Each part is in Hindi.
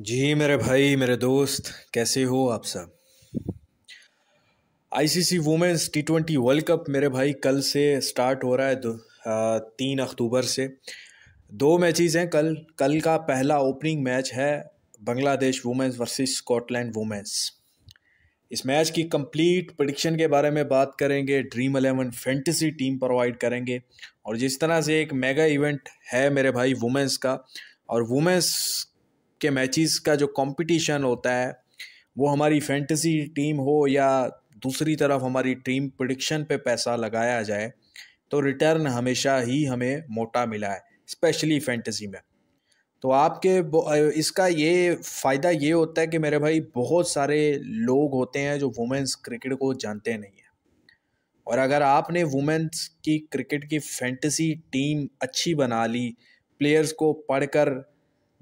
जी मेरे भाई मेरे दोस्त कैसे हो आप सब ICC women's T twenty world cup मेरे भाई कल से स्टार्ट हो रहा है दो आ, तीन अक्टूबर से दो मैचेस हैं कल कल का पहला ओपनिंग मैच है Bangladesh women's versus Scotland women's इस मैच की कंप्लीट प्रडिक्शन के बारे में बात करेंगे dream eleven fantasy team provide करेंगे और जिस तरह से एक मेगा इवेंट है मेरे भाई वुमेंस का और वुमेंस के मैचेस का जो कंपटीशन होता है वो हमारी फैंटेसी टीम हो या दूसरी तरफ हमारी टीम प्रडिक्शन पे पैसा लगाया जाए तो रिटर्न हमेशा ही हमें मोटा मिला है स्पेशली फैंटेसी में तो आपके इसका ये फ़ायदा ये होता है कि मेरे भाई बहुत सारे लोग होते हैं जो वुमेंस क्रिकेट को जानते नहीं हैं और अगर आपने वुमेंस की क्रिकेट की फैंटेसी टीम अच्छी बना ली प्लेयर्स को पढ़कर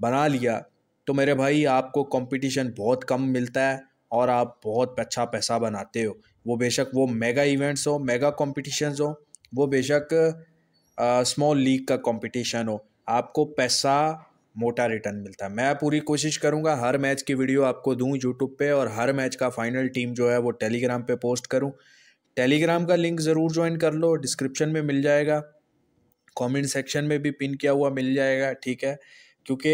बना लिया तो मेरे भाई आपको कंपटीशन बहुत कम मिलता है और आप बहुत अच्छा पैसा बनाते हो वो बेशक वो मेगा इवेंट्स हो मेगा कॉम्पिटिशन्स हो वो बेशक स्मॉल लीग का कॉम्पिटिशन हो आपको पैसा मोटा रिटर्न मिलता है मैं पूरी कोशिश करूंगा हर मैच की वीडियो आपको दूं यूट्यूब पे और हर मैच का फाइनल टीम जो है वो टेलीग्राम पे पोस्ट करूं टेलीग्राम का लिंक ज़रूर ज्वाइन कर लो डिस्क्रिप्शन में मिल जाएगा कमेंट सेक्शन में भी पिन किया हुआ मिल जाएगा ठीक है क्योंकि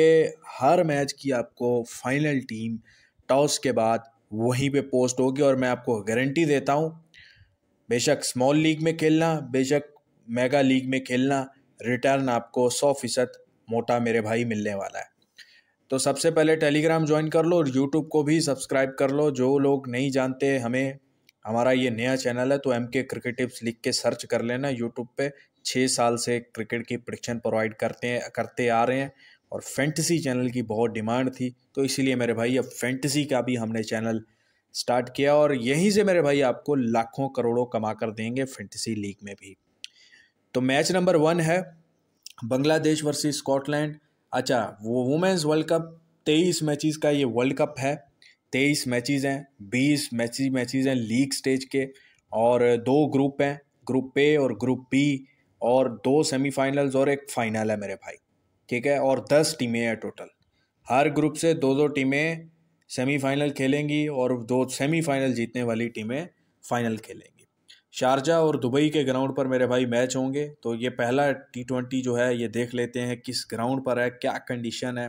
हर मैच की आपको फाइनल टीम टॉस के बाद वहीं पे पोस्ट होगी और मैं आपको गारंटी देता हूँ बेशक स्मॉल लीग में खेलना बेशक मेगा लीग में खेलना रिटर्न आपको सौ फीसद मोटा मेरे भाई मिलने वाला है तो सबसे पहले टेलीग्राम ज्वाइन कर लो और यूट्यूब को भी सब्सक्राइब कर लो जो लोग नहीं जानते हमें हमारा ये नया चैनल है तो एम के क्रिकेट टिप्स लिख के सर्च कर लेना यूट्यूब पे छः साल से क्रिकेट की प्रडिक्शन प्रोवाइड करते हैं करते आ रहे हैं और फैंटसी चैनल की बहुत डिमांड थी तो इसीलिए मेरे भाई अब फैंटसी का भी हमने चैनल स्टार्ट किया और यहीं से मेरे भाई आपको लाखों करोड़ों कमा कर देंगे फैंटसी लीग में भी तो मैच नंबर वन है बांग्लादेश वर्सेस स्कॉटलैंड अच्छा वो वुमेंस वर्ल्ड कप तेईस मैचेस का ये वर्ल्ड कप है तेईस मैचेस हैं बीस मैच मैचेस हैं लीग स्टेज के और दो ग्रुप हैं ग्रुप ए और ग्रुप बी और दो सेमीफाइनल्स और एक फाइनल है मेरे भाई ठीक है और दस टीमें हैं टोटल हर ग्रुप से दो दो टीमें सेमीफाइनल खेलेंगी और दो सेमीफाइनल जीतने वाली टीमें फाइनल खेलेंगी शारजा और दुबई के ग्राउंड पर मेरे भाई मैच होंगे तो ये पहला टी ट्वेंटी जो है ये देख लेते हैं किस ग्राउंड पर है क्या कंडीशन है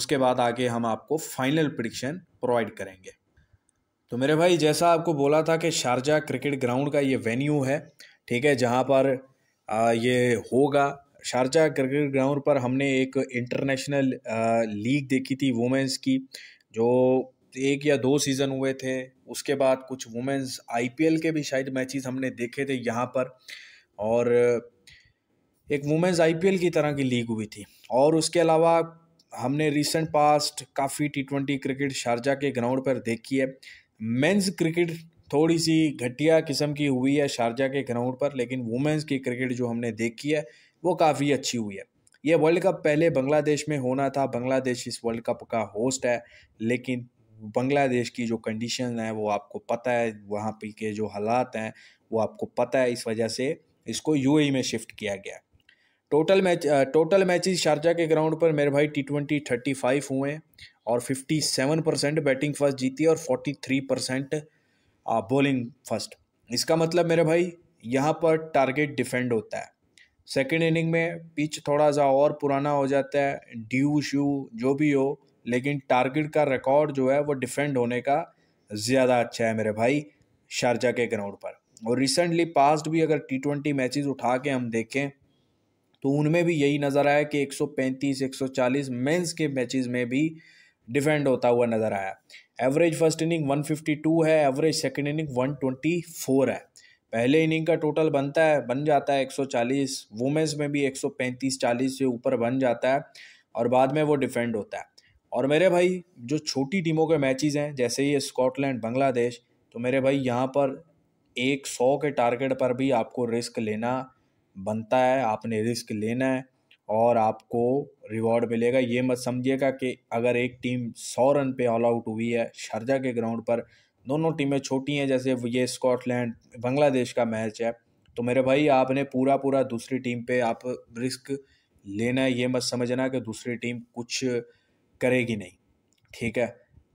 उसके बाद आगे हम आपको फाइनल प्रडिक्शन प्रोवाइड करेंगे तो मेरे भाई जैसा आपको बोला था कि शारजा क्रिकेट ग्राउंड का ये वेन्यू है ठीक है जहाँ पर ये होगा शारजा क्रिकेट ग्राउंड पर हमने एक इंटरनेशनल लीग देखी थी वुमेंस की जो एक या दो सीज़न हुए थे उसके बाद कुछ वुमेंस आईपीएल के भी शायद मैचेस हमने देखे थे यहाँ पर और एक वुमेंस आईपीएल की तरह की लीग हुई थी और उसके अलावा हमने रिसेंट पास्ट काफ़ी टी ट्वेंटी क्रिकेट शारजा के ग्राउंड पर देखी है मेंस क्रिकेट थोड़ी सी घटिया किस्म की हुई है शारजा के ग्राउंड पर लेकिन वुमेंस की क्रिकेट जो हमने देखी है वो काफ़ी अच्छी हुई है ये वर्ल्ड कप पहले बांग्लादेश में होना था बांग्लादेश इस वर्ल्ड कप का होस्ट है लेकिन बांग्लादेश की जो कंडीशन है वो आपको पता है वहाँ पे के जो हालात हैं वो आपको पता है इस वजह से इसको यूएई e में शिफ्ट किया गया total match total matches Sharjah के ग्राउंड पर मेरे भाई टी ट्वेंटी थर्टी फाइव हुए और fifty seven percent batting first जीती और forty three percent bowling first इसका मतलब मेरे भाई यहाँ पर टारगेट डिफेंड होता है सेकेंड इनिंग में पिच थोड़ा सा और पुराना हो जाता है ड्यू श्यू जो भी हो लेकिन टारगेट का रिकॉर्ड जो है वो डिफेंड होने का ज़्यादा अच्छा है मेरे भाई शारजा के ग्राउंड पर और रिसेंटली पास्ट भी अगर टी ट्वेंटी मैचेज उठा के हम देखें तो उनमें भी यही नज़र आया कि 135, 140 मेंस के मैचेस में भी डिफेंड होता हुआ नज़र आया एवरेज फर्स्ट इनिंग 152 है एवरेज सेकंड इनिंग 124 है पहले इनिंग का टोटल बनता है बन जाता है 140 वुमेंस में भी 135 40 से ऊपर बन जाता है और बाद में वो डिफेंड होता है और मेरे भाई जो छोटी टीमों के मैचेस हैं जैसे ये स्कॉटलैंड बांग्लादेश तो मेरे भाई यहाँ पर एक सौ के टारगेट पर भी आपको रिस्क लेना बनता है आपने रिस्क लेना है और आपको रिवॉर्ड मिलेगा ये मत समझिएगा कि अगर एक टीम सौ रन पे ऑल आउट हुई है शारजा के ग्राउंड पर दोनों टीमें छोटी हैं जैसे ये स्कॉटलैंड बांग्लादेश का मैच है तो मेरे भाई आपने पूरा पूरा दूसरी टीम पे आप रिस्क लेना है ये मत समझना कि दूसरी टीम कुछ करेगी नहीं ठीक है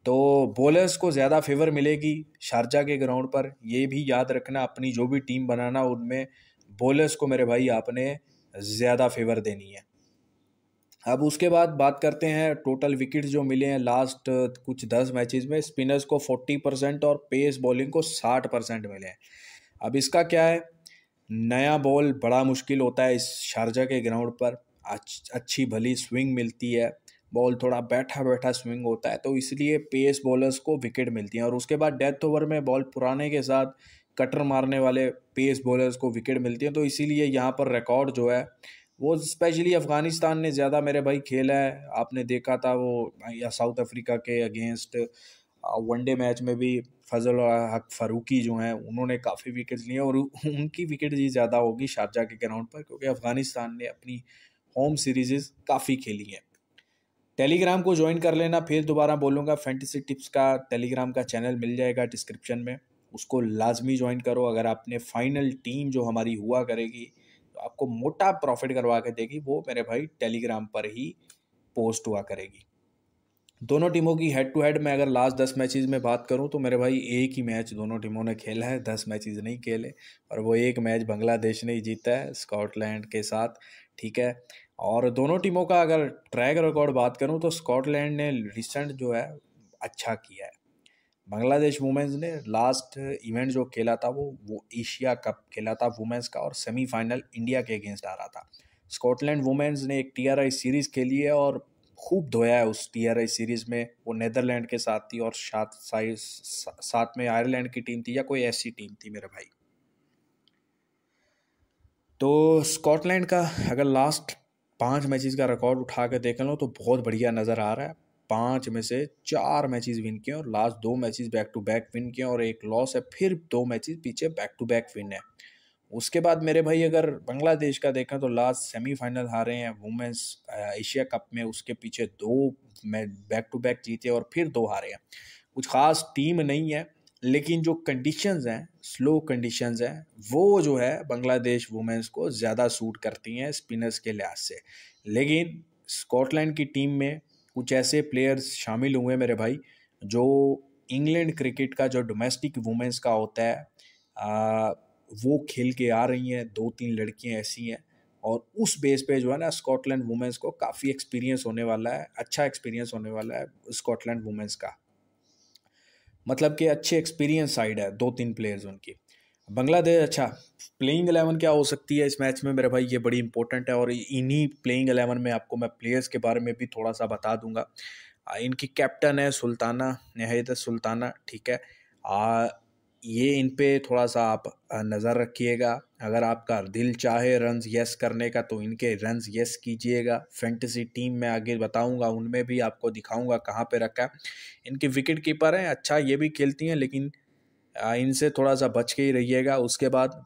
तो बॉलर्स को ज़्यादा फेवर मिलेगी शारजा के ग्राउंड पर ये भी याद रखना अपनी जो भी टीम बनाना उनमें बॉलर्स को मेरे भाई आपने ज़्यादा फेवर देनी है अब उसके बाद बात करते हैं टोटल विकेट जो मिले हैं लास्ट कुछ दस मैचेस में स्पिनर्स को फोर्टी परसेंट और पेस बॉलिंग को साठ परसेंट मिले हैं अब इसका क्या है नया बॉल बड़ा मुश्किल होता है इस शारजा के ग्राउंड पर अच्छी भली स्विंग मिलती है बॉल थोड़ा बैठा बैठा स्विंग होता है तो इसलिए पेस बॉलर्स को विकेट मिलती हैं और उसके बाद डेथ ओवर में बॉल पुराने के साथ कटर मारने वाले पेस बॉलर्स को विकेट मिलती हैं तो इसीलिए यहाँ पर रिकॉर्ड जो है वो स्पेशली अफ़गानिस्तान ने ज़्यादा मेरे भाई खेला है आपने देखा था वो या साउथ अफ्रीका के अगेंस्ट वनडे मैच में भी फजल और हक फारूकी जो हैं उन्होंने काफ़ी विकेट लिए और उनकी विकेट ही ज़्यादा होगी शारजा के ग्राउंड पर क्योंकि अफ़गानिस्तान ने अपनी होम सीरीज़ काफ़ी खेली हैं टेलीग्राम को ज्वाइन कर लेना फिर दोबारा बोलूँगा फैंटेसी टिप्स का टेलीग्राम का चैनल मिल जाएगा डिस्क्रिप्शन में उसको लाजमी ज्वाइन करो अगर आपने फाइनल टीम जो हमारी हुआ करेगी आपको मोटा प्रॉफिट करवा के देगी वो मेरे भाई टेलीग्राम पर ही पोस्ट हुआ करेगी दोनों टीमों की हेड टू हेड मैं अगर लास्ट दस मैचेस में बात करूं तो मेरे भाई एक ही मैच दोनों टीमों ने खेला है दस मैचेस नहीं खेले और वो एक मैच बांग्लादेश ने ही जीता है स्कॉटलैंड के साथ ठीक है और दोनों टीमों का अगर ट्रैक रिकॉर्ड बात करूं तो स्कॉटलैंड ने रिसेंट जो है अच्छा किया है बांग्लादेश वुमेंस ने लास्ट इवेंट जो खेला था वो वो एशिया कप खेला था वुमेंस का और सेमीफाइनल इंडिया के अगेंस्ट आ रहा था स्कॉटलैंड वुमेंस ने एक टी सीरीज़ खेली है और खूब धोया है उस टी सीरीज़ में वो नैदरलैंड के साथ थी और साथ साथ में आयरलैंड की टीम थी या कोई ऐसी टीम थी मेरे भाई तो स्कॉटलैंड का अगर लास्ट पांच मैचेस का रिकॉर्ड उठा कर देख लो तो बहुत बढ़िया नज़र आ रहा है पाँच में से चार मैचेस विन किए और लास्ट दो matches back to back win किए और एक लॉस है फिर दो मैचेस पीछे बैक टू बैक विन है उसके बाद मेरे भाई अगर बांग्लादेश का देखा तो लास्ट सेमीफाइनल हारे हैं वुमेंस एशिया कप में उसके पीछे दो बैक टू बैक जीते और फिर दो हारे हैं कुछ खास टीम नहीं है लेकिन जो कंडीशंस हैं स्लो कंडीशंस हैं वो जो है बांग्लादेश वुमेंस को ज़्यादा सूट करती हैं स्पिनर्स के लिहाज से लेकिन स्कॉटलैंड की टीम में कुछ ऐसे प्लेयर्स शामिल हुए मेरे भाई जो इंग्लैंड क्रिकेट का जो डोमेस्टिक वुमेंस का होता है आ, वो खेल के आ रही हैं दो तीन लड़कियां ऐसी हैं और उस बेस पे जो है ना स्कॉटलैंड वुमेंस को काफ़ी एक्सपीरियंस होने वाला है अच्छा एक्सपीरियंस होने वाला है स्कॉटलैंड वुमेंस का मतलब कि अच्छे एक्सपीरियंस साइड है दो तीन प्लेयर्स उनकी बांग्लादेश अच्छा प्लेइंग एलेवन क्या हो सकती है इस मैच में मेरे भाई ये बड़ी इंपॉर्टेंट है और इन्हीं प्लेइंग एलेवन में आपको मैं प्लेयर्स के बारे में भी थोड़ा सा बता दूंगा इनकी कैप्टन है सुल्ताना नहायत सुल्ताना ठीक है आ, ये इन पे थोड़ा सा आप नज़र रखिएगा अगर आपका दिल चाहे रन्स यस करने का तो इनके रन्स यस कीजिएगा फैंटेसी टीम में आगे बताऊंगा उनमें भी आपको दिखाऊंगा कहाँ पे रखा है इनके विकेट कीपर हैं अच्छा ये भी खेलती हैं लेकिन इनसे थोड़ा सा बच के ही रहिएगा उसके बाद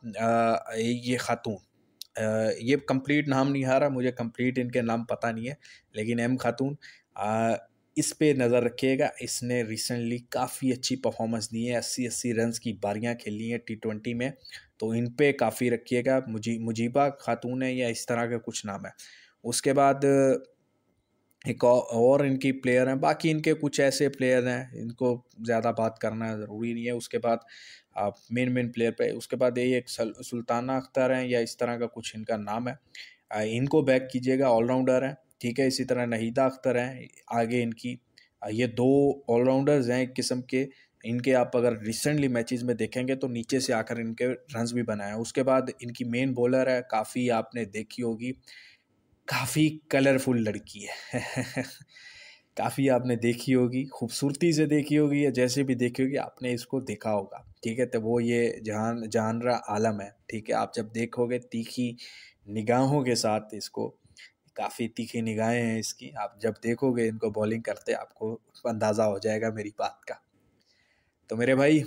ये खातून ये कंप्लीट नाम नहीं आ रहा मुझे कंप्लीट इनके नाम पता नहीं है लेकिन एम खातून इस पे नज़र रखिएगा इसने रिसेंटली काफ़ी अच्छी परफॉर्मेंस दी है अस्सी अस्सी रन की बारियां खेली हैं टी ट्वेंटी में तो इन पे काफ़ी रखिएगा मुजी मुजीबा खातून है या इस तरह का कुछ नाम है उसके बाद एक और इनकी प्लेयर हैं बाकी इनके कुछ ऐसे प्लेयर हैं इनको ज़्यादा बात करना ज़रूरी नहीं है उसके बाद आप मेन मेन प्लेयर पे उसके बाद यही एक सुल्ताना अख्तर हैं या इस तरह का कुछ इनका नाम है इनको बैक कीजिएगा ऑलराउंडर हैं ठीक है इसी तरह नहीदा अख्तर हैं आगे इनकी ये दो ऑलराउंडर्स हैं एक किस्म के इनके आप अगर रिसेंटली मैचेस में देखेंगे तो नीचे से आकर इनके रन्स भी बनाए उसके बाद इनकी मेन बॉलर है काफ़ी आपने देखी होगी काफ़ी कलरफुल लड़की है काफ़ी आपने देखी होगी खूबसूरती से देखी होगी या जैसे भी देखी होगी आपने इसको देखा होगा ठीक है तो वो ये जहान जानरा आलम है ठीक है आप जब देखोगे तीखी निगाहों के साथ इसको काफ़ी तीखी निगाहें हैं इसकी आप जब देखोगे इनको बॉलिंग करते आपको अंदाज़ा हो जाएगा मेरी बात का तो मेरे भाई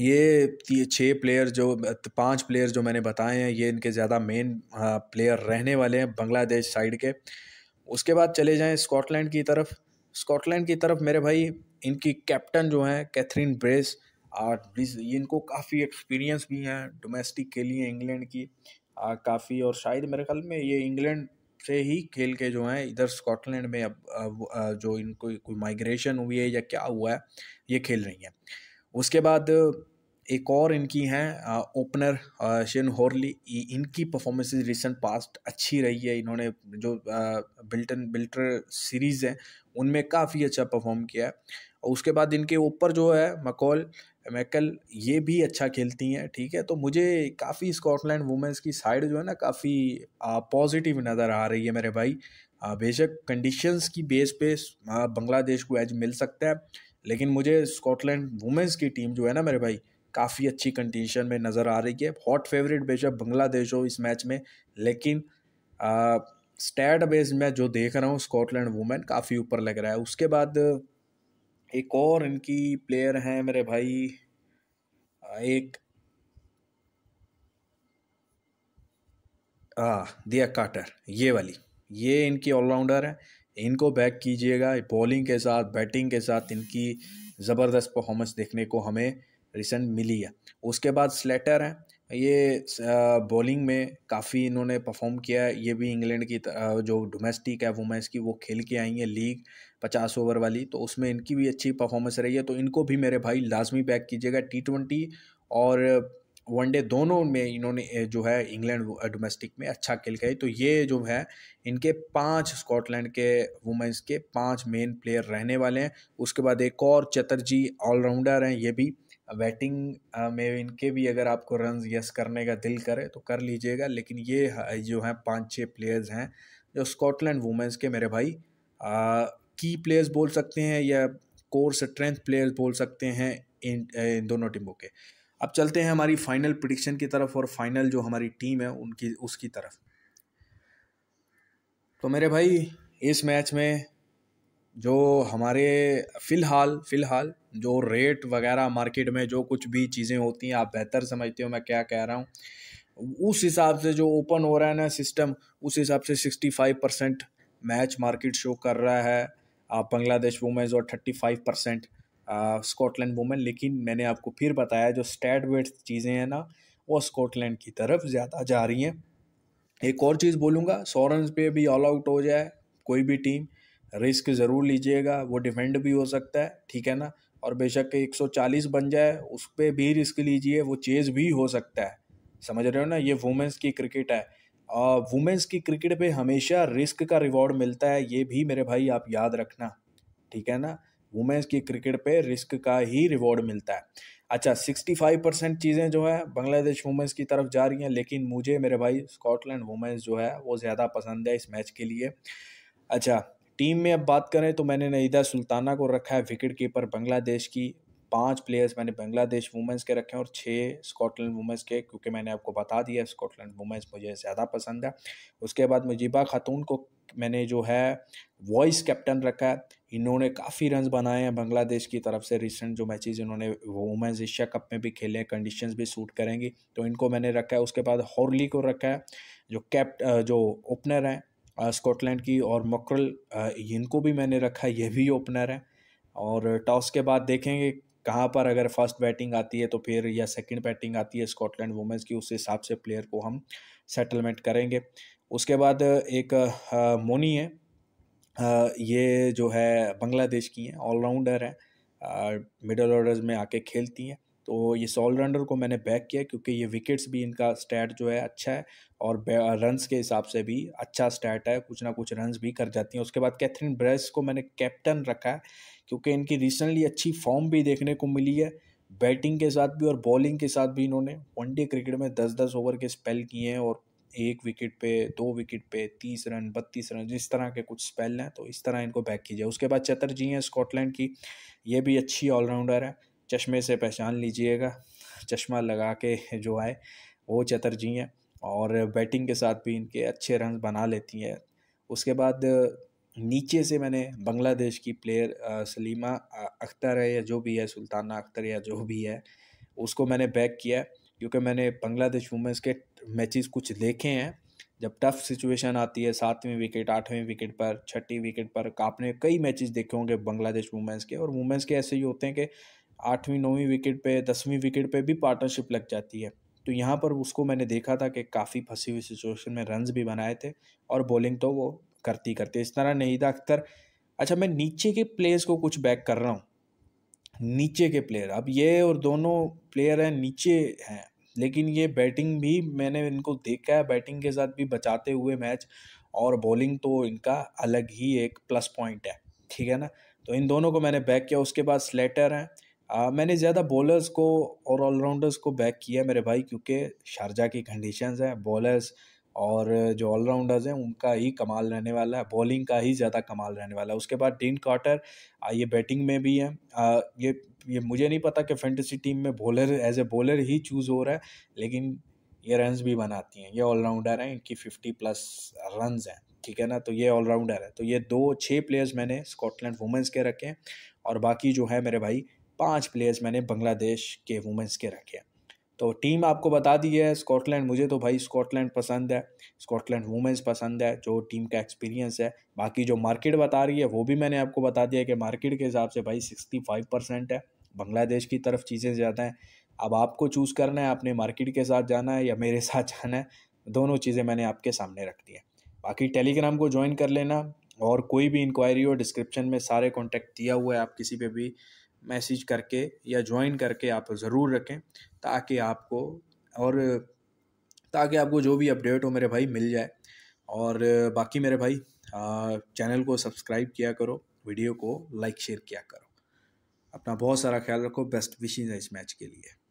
ये छः प्लेयर जो पांच प्लेयर जो मैंने बताए हैं ये इनके ज़्यादा मेन प्लेयर रहने वाले हैं बांग्लादेश साइड के उसके बाद चले जाएं स्कॉटलैंड की तरफ स्कॉटलैंड की तरफ मेरे भाई इनकी कैप्टन जो हैं कैथरीन ब्रेस और इनको काफ़ी एक्सपीरियंस भी हैं डोमेस्टिक के लिए इंग्लैंड की काफ़ी और शायद मेरे ख्याल में ये इंग्लैंड से ही खेल के जो हैं इधर स्कॉटलैंड में अब जो इनको कोई माइग्रेशन हुई है या क्या हुआ है ये खेल रही हैं उसके बाद एक और इनकी हैं ओपनर शेन होरली इनकी परफॉर्मेंसेज रिसेंट पास्ट अच्छी रही है इन्होंने जो बिल्टन बिल्टर सीरीज़ है उनमें काफ़ी अच्छा परफॉर्म किया है और उसके बाद इनके ऊपर जो है मकौल मैकल ये भी अच्छा खेलती हैं ठीक है तो मुझे काफ़ी स्कॉटलैंड वुमेंस की साइड जो है ना काफ़ी पॉजिटिव नज़र आ रही है मेरे भाई बेशक कंडीशंस की बेस पे बांग्लादेश को एज मिल सकता है लेकिन मुझे स्कॉटलैंड वुमेंस की टीम जो है ना मेरे भाई काफ़ी अच्छी कंडीशन में नज़र आ रही है हॉट फेवरेट बेशक बांग्लादेश हो इस मैच में लेकिन स्टैट बेस में जो देख रहा हूँ स्कॉटलैंड वुमेन काफ़ी ऊपर लग रहा है उसके बाद एक और इनकी प्लेयर हैं मेरे भाई एक हाँ दिया काटर ये वाली ये इनकी ऑलराउंडर है इनको बैक कीजिएगा बॉलिंग के साथ बैटिंग के साथ इनकी ज़बरदस्त परफॉर्मेंस देखने को हमें रिसेंट मिली है उसके बाद स्लेटर हैं ये बॉलिंग में काफ़ी इन्होंने परफॉर्म किया है ये भी इंग्लैंड की जो डोमेस्टिक है वुमेंस की वो खेल के आई हैं लीग पचास ओवर वाली तो उसमें इनकी भी अच्छी परफॉर्मेंस रही है तो इनको भी मेरे भाई लाजमी बैक कीजिएगा टी ट्वेंटी और वनडे दोनों में इन्होंने जो है इंग्लैंड डोमेस्टिक में अच्छा खेल गई तो ये जो है इनके पांच स्कॉटलैंड के वुमेंस के पांच मेन प्लेयर रहने वाले हैं उसके बाद एक और चतरजी ऑलराउंडर हैं ये भी बैटिंग में इनके भी अगर आपको रन यस करने का दिल करे तो कर लीजिएगा लेकिन ये जो है पाँच छः प्लेयर्स हैं जो स्कॉटलैंड वुमेंस के मेरे भाई की प्लेयर्स बोल सकते हैं या कोर स्ट्रेंथ प्लेयर्स बोल सकते हैं इन इन दोनों टीमों के अब चलते हैं हमारी फाइनल प्रिडिक्शन की तरफ और फाइनल जो हमारी टीम है उनकी उसकी तरफ तो मेरे भाई इस मैच में जो हमारे फ़िलहाल फ़िलहाल जो रेट वगैरह मार्केट में जो कुछ भी चीज़ें होती हैं आप बेहतर समझते हो मैं क्या कह रहा हूँ उस हिसाब से जो ओपन हो रहा है ना सिस्टम उस हिसाब से 65 परसेंट मैच मार्केट शो कर रहा है आप बांग्लादेश वुमेंस और 35 परसेंट स्कॉटलैंड वुमेन लेकिन मैंने आपको फिर बताया जो स्टैट वेट चीज़ें हैं ना वो स्कॉटलैंड की तरफ ज़्यादा जा रही हैं एक और चीज़ बोलूँगा सौ रन पे भी ऑल आउट हो जाए कोई भी टीम रिस्क ज़रूर लीजिएगा वो डिफेंड भी हो सकता है ठीक है ना और बेशक एक सौ चालीस बन जाए उस पर भी रिस्क लीजिए वो चेज़ भी हो सकता है समझ रहे हो ना ये वुमेंस की क्रिकेट है वुमेंस की क्रिकेट पे हमेशा रिस्क का रिवॉर्ड मिलता है ये भी मेरे भाई आप याद रखना ठीक है ना वुमेंस की क्रिकेट पे रिस्क का ही रिवॉर्ड मिलता है अच्छा 65 परसेंट चीज़ें जो है बांग्लादेश वुमेंस की तरफ जा रही हैं लेकिन मुझे मेरे भाई स्कॉटलैंड वुमेंस जो है वो ज़्यादा पसंद है इस मैच के लिए अच्छा टीम में अब बात करें तो मैंने नईदा सुल्ताना को रखा है विकेट कीपर बांग्लादेश की पांच प्लेयर्स मैंने बांग्लादेश वुमेंस के रखे हैं और छः स्कॉटलैंड वुमेंस के क्योंकि मैंने आपको बता दिया स्कॉटलैंड वुमेंस मुझे ज़्यादा पसंद है उसके बाद मुजीबा खातून को मैंने जो है वॉइस कैप्टन रखा है इन्होंने काफ़ी रन बनाए हैं बांग्लादेश की तरफ से रिसेंट जो मैचेज इन्होंने वुमेंस एशिया कप में भी खेले हैं कंडीशन भी सूट करेंगी तो इनको मैंने रखा है उसके बाद हॉर्ली को रखा है जो कैप जो ओपनर हैं स्कॉटलैंड की और मकरल इनको भी मैंने रखा है ये भी ओपनर है और टॉस के बाद देखेंगे कहाँ पर अगर फर्स्ट बैटिंग आती है तो फिर या सेकंड बैटिंग आती है स्कॉटलैंड वुमेंस की उस हिसाब से प्लेयर को हम सेटलमेंट करेंगे उसके बाद एक मोनी है ये जो है बांग्लादेश की हैं ऑलराउंडर हैं मिडल ऑर्डर में आके खेलती हैं तो इस ऑलराउंडर को मैंने बैक किया क्योंकि ये विकेट्स भी इनका स्टैट जो है अच्छा है और रन्स के हिसाब से भी अच्छा स्टैट है कुछ ना कुछ रन्स भी कर जाती हैं उसके बाद कैथरीन ब्रेस को मैंने कैप्टन रखा है क्योंकि इनकी रिसेंटली अच्छी फॉर्म भी देखने को मिली है बैटिंग के साथ भी और बॉलिंग के साथ भी इन्होंने वनडे क्रिकेट में दस दस ओवर के स्पेल किए हैं और एक विकेट पे दो विकेट पे तीस रन बत्तीस रन जिस तरह के कुछ स्पेल हैं तो इस तरह इनको बैक कीजिए उसके बाद चतर जी हैं स्कॉटलैंड की ये भी अच्छी ऑलराउंडर है चश्मे से पहचान लीजिएगा चश्मा लगा के जो आए वो चतर जी हैं और बैटिंग के साथ भी इनके अच्छे रन बना लेती हैं उसके बाद नीचे से मैंने बांग्लादेश की प्लेयर सलीमा अख्तर है या जो भी है सुल्ताना अख्तर या जो भी है उसको मैंने बैक किया क्योंकि मैंने बांग्लादेश वुमेंस के मैचेस कुछ देखे हैं जब टफ सिचुएशन आती है सातवीं विकेट आठवीं विकेट पर छठी विकेट पर आपने कई मैचेस देखे होंगे बांग्लादेश वुमेंस के और वुमेंस के ऐसे ही होते हैं कि आठवीं नौवीं विकेट पे दसवीं विकेट पे भी पार्टनरशिप लग जाती है तो यहाँ पर उसको मैंने देखा था कि काफ़ी फंसी हुई सिचुएशन में रन भी बनाए थे और बॉलिंग तो वो करती करते इस तरह नहीदा अख्तर अच्छा मैं नीचे के प्लेयर्स को कुछ बैक कर रहा हूँ नीचे के प्लेयर अब ये और दोनों प्लेयर हैं नीचे हैं लेकिन ये बैटिंग भी मैंने इनको देखा है बैटिंग के साथ भी बचाते हुए मैच और बॉलिंग तो इनका अलग ही एक प्लस पॉइंट है ठीक है ना तो इन दोनों को मैंने बैक किया उसके बाद स्लेटर हैं मैंने ज़्यादा बॉलर्स को और ऑलराउंडर्स को बैक किया मेरे भाई क्योंकि शारजा की कंडीशंस हैं बॉलर्स और जो ऑलराउंडर्स हैं उनका ही कमाल रहने वाला है बॉलिंग का ही ज़्यादा कमाल रहने वाला है उसके बाद डीन कॉटर ये बैटिंग में भी है आ, ये ये मुझे नहीं पता कि फैंटेसी टीम में बॉलर एज ए बॉलर ही चूज़ हो रहा है लेकिन ये रन्स भी बनाती हैं ये ऑलराउंडर हैं इनकी फिफ्टी प्लस रन हैं ठीक है ना तो ये ऑलराउंडर है तो ये दो छः प्लेयर्स मैंने स्कॉटलैंड वुमेंस के रखे हैं और बाकी जो है मेरे भाई पांच प्लेयर्स मैंने बांग्लादेश के वुमेंस के रखे हैं तो टीम आपको बता दी है स्कॉटलैंड मुझे तो भाई स्कॉटलैंड पसंद है स्कॉटलैंड वुमेंस पसंद है जो टीम का एक्सपीरियंस है बाकी जो मार्केट बता रही है वो भी मैंने आपको बता दिया कि मार्केट के हिसाब से भाई सिक्सटी फाइव परसेंट है बांग्लादेश की तरफ चीज़ें ज़्यादा हैं अब आपको चूज़ करना है आपने मार्केट के साथ जाना है या मेरे साथ जाना है दोनों चीज़ें मैंने आपके सामने रख दी हैं बाकी टेलीग्राम को ज्वाइन कर लेना और कोई भी इंक्वायरी हो डिस्क्रिप्शन में सारे कॉन्टैक्ट दिया हुआ है आप किसी पे भी मैसेज करके या ज्वाइन करके आप ज़रूर रखें ताकि आपको और ताकि आपको जो भी अपडेट हो मेरे भाई मिल जाए और बाकी मेरे भाई चैनल को सब्सक्राइब किया करो वीडियो को लाइक शेयर किया करो अपना बहुत सारा ख्याल रखो बेस्ट विशेज़ है इस मैच के लिए